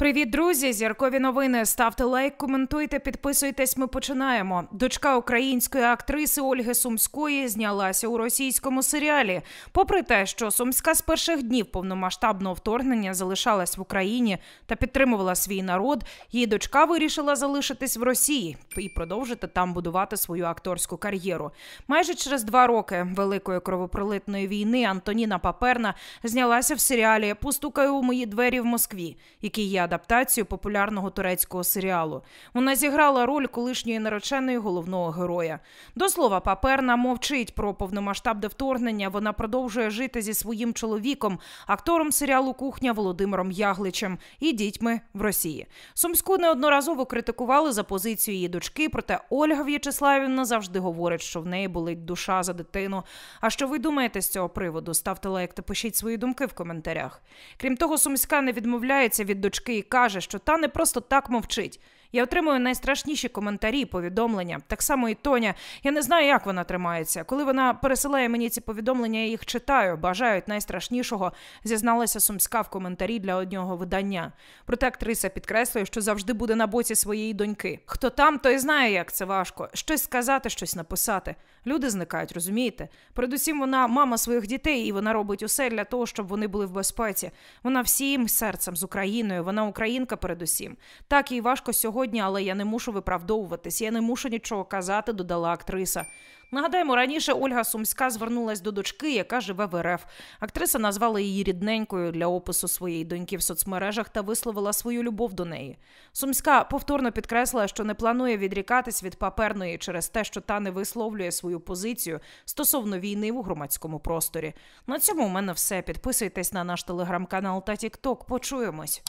Привіт, друзі! Зіркові новини. Ставте лайк, коментуйте, підписуйтесь. Ми починаємо. Дочка української актриси Ольги Сумської знялася у російському серіалі. Попри те, що Сумська з перших днів повномасштабного вторгнення залишалась в Україні та підтримувала свій народ, її дочка вирішила залишитись в Росії і продовжити там будувати свою акторську кар'єру. Майже через два роки великої кровопролитної війни Антоніна Паперна знялася в серіалі Постукаю у мої двері в Москві, який я адаптацію популярного турецького серіалу. Вона зіграла роль колишньої нареченої головного героя. До слова, паперна мовчить про повномасштабне вторгнення. Вона продовжує жити зі своїм чоловіком, актором серіалу Кухня Володимиром Ягличем і дітьми в Росії. Сумську неодноразово критикували за позицію її дочки. Проте Ольга В'ячеславівна завжди говорить, що в неї болить душа за дитину. А що ви думаєте з цього приводу? Ставте лайк та пишіть свої думки в коментарях. Крім того, сумська не відмовляється від дочки каже, що та не просто так мовчить. Я отримую найстрашніші коментарі, повідомлення. Так само і Тоня. Я не знаю, як вона тримається. Коли вона пересилає мені ці повідомлення, я їх читаю, бажають найстрашнішого. Зізналася сумська в коментарі для одного видання. Проте актриса підкреслює, що завжди буде на боці своєї доньки. Хто там, той знає, як це важко. Щось сказати, щось написати. Люди зникають, розумієте? Передусім, вона мама своїх дітей, і вона робить усе для того, щоб вони були в безпеці. Вона всім серцем з Україною. Вона українка, передусім. Так їй важко сьогодні сьогодні, але я не мушу виправдовуватись, я не мушу нічого казати, додала актриса. Нагадаємо, раніше Ольга Сумська звернулась до дочки, яка живе в РФ. Актриса назвала її рідненькою для опису своєї доньки в соцмережах та висловила свою любов до неї. Сумська повторно підкреслила, що не планує відрікатись від паперної через те, що та не висловлює свою позицію стосовно війни в громадському просторі. На цьому у мене все. Підписуйтесь на наш телеграм-канал та Тікток. Почуємось.